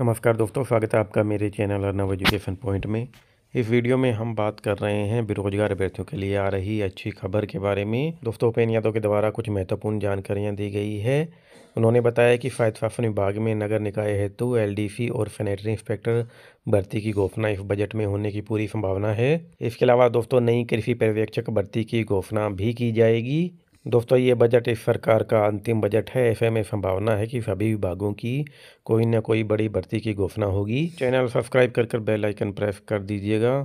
नमस्कार दोस्तों स्वागत है आपका मेरे चैनल अर्नव एजुकेशन पॉइंट में इस वीडियो में हम बात कर रहे हैं बेरोजगार अभ्यर्थियों के लिए आ रही अच्छी खबर के बारे में दोस्तों उपेन यादव के द्वारा कुछ महत्वपूर्ण जानकारियां दी गई है उन्होंने बताया कि स्वायत्त शासन विभाग में नगर निकाय हेतु एल और सैनिटरी इंस्पेक्टर भर्ती की घोषणा इस बजट में होने की पूरी संभावना है इसके अलावा दोस्तों नई कृषि पर्यवेक्षक भर्ती की घोषणा भी की जाएगी दोस्तों ये बजट इस सरकार का अंतिम बजट है ऐसे में संभावना है कि सभी विभागों की कोई ना कोई बड़ी भर्ती की घोषणा होगी चैनल सब्सक्राइब कर कर बेल आइकन प्रेस कर दीजिएगा